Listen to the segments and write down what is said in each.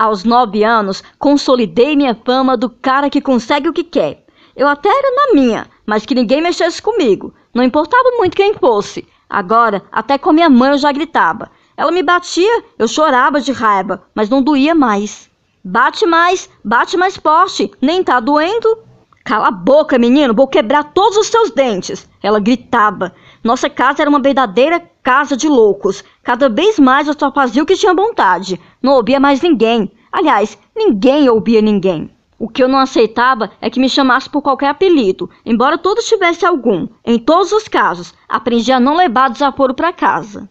Aos nove anos, consolidei minha fama do cara que consegue o que quer. Eu até era na minha, mas que ninguém mexesse comigo. Não importava muito quem fosse. Agora, até com a minha mãe eu já gritava. Ela me batia, eu chorava de raiva, mas não doía mais. Bate mais, bate mais forte, nem tá doendo. Cala a boca, menino, vou quebrar todos os seus dentes. Ela gritava. Nossa casa era uma verdadeira Casa de loucos. Cada vez mais eu só fazia o que tinha vontade. Não ouvia mais ninguém. Aliás, ninguém ouvia ninguém. O que eu não aceitava é que me chamasse por qualquer apelido, embora todos tivessem algum. Em todos os casos, aprendi a não levar desaforo para casa.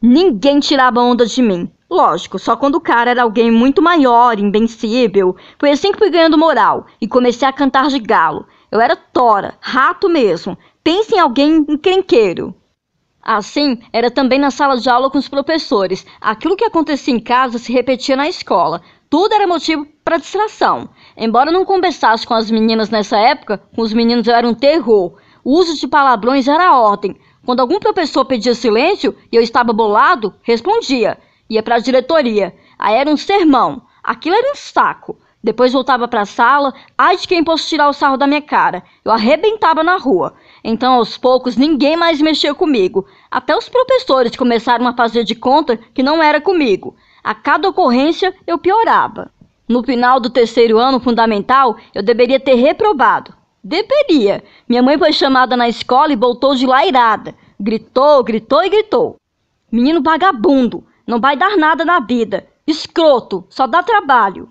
Ninguém tirava onda de mim. Lógico, só quando o cara era alguém muito maior, invencível. Foi assim que fui ganhando moral e comecei a cantar de galo. Eu era tora, rato mesmo. Pense em alguém encrenqueiro. Assim, era também na sala de aula com os professores. Aquilo que acontecia em casa se repetia na escola. Tudo era motivo para distração. Embora não conversasse com as meninas nessa época, com os meninos era um terror. O uso de palavrões era ordem. Quando algum professor pedia silêncio e eu estava bolado, respondia. Ia para a diretoria. Aí era um sermão. Aquilo era um saco. Depois voltava para a sala, ai de quem posso tirar o sarro da minha cara. Eu arrebentava na rua. Então, aos poucos, ninguém mais mexia comigo. Até os professores começaram a fazer de conta que não era comigo. A cada ocorrência, eu piorava. No final do terceiro ano fundamental, eu deveria ter reprovado. Deveria. Minha mãe foi chamada na escola e voltou de lá irada. Gritou, gritou e gritou. Menino vagabundo, não vai dar nada na vida. Escroto, só dá trabalho.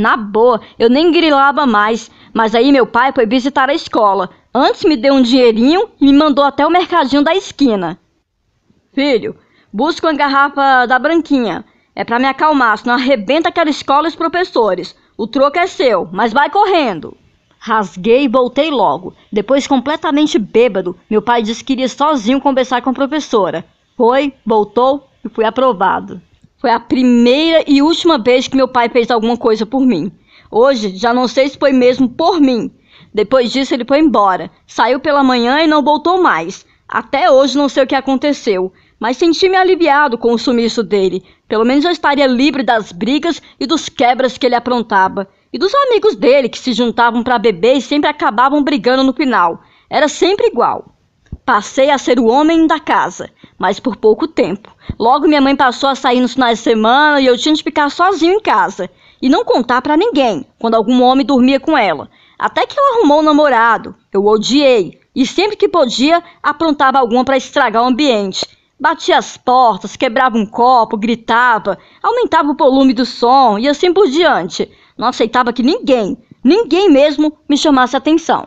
Na boa, eu nem grilava mais. Mas aí meu pai foi visitar a escola. Antes me deu um dinheirinho e me mandou até o mercadinho da esquina. Filho, busca uma garrafa da branquinha. É para me acalmar, senão arrebenta aquela escola e os professores. O troco é seu, mas vai correndo. Rasguei e voltei logo. Depois, completamente bêbado, meu pai disse que iria sozinho conversar com a professora. Foi, voltou e fui aprovado. Foi a primeira e última vez que meu pai fez alguma coisa por mim. Hoje, já não sei se foi mesmo por mim. Depois disso, ele foi embora. Saiu pela manhã e não voltou mais. Até hoje não sei o que aconteceu, mas senti-me aliviado com o sumiço dele. Pelo menos eu estaria livre das brigas e dos quebras que ele aprontava. E dos amigos dele que se juntavam para beber e sempre acabavam brigando no final. Era sempre igual. Passei a ser o homem da casa, mas por pouco tempo. Logo minha mãe passou a sair nos finais de semana e eu tinha de ficar sozinho em casa e não contar para ninguém quando algum homem dormia com ela. Até que ela arrumou um namorado. Eu odiei e sempre que podia aprontava alguma para estragar o ambiente. Batia as portas, quebrava um copo, gritava, aumentava o volume do som e assim por diante. Não aceitava que ninguém, ninguém mesmo, me chamasse atenção.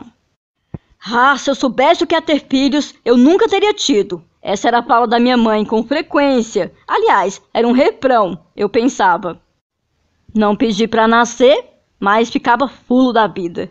Ah, se eu soubesse o que é ter filhos, eu nunca teria tido. Essa era a fala da minha mãe com frequência. Aliás, era um reprão, eu pensava. Não pedi para nascer, mas ficava fulo da vida.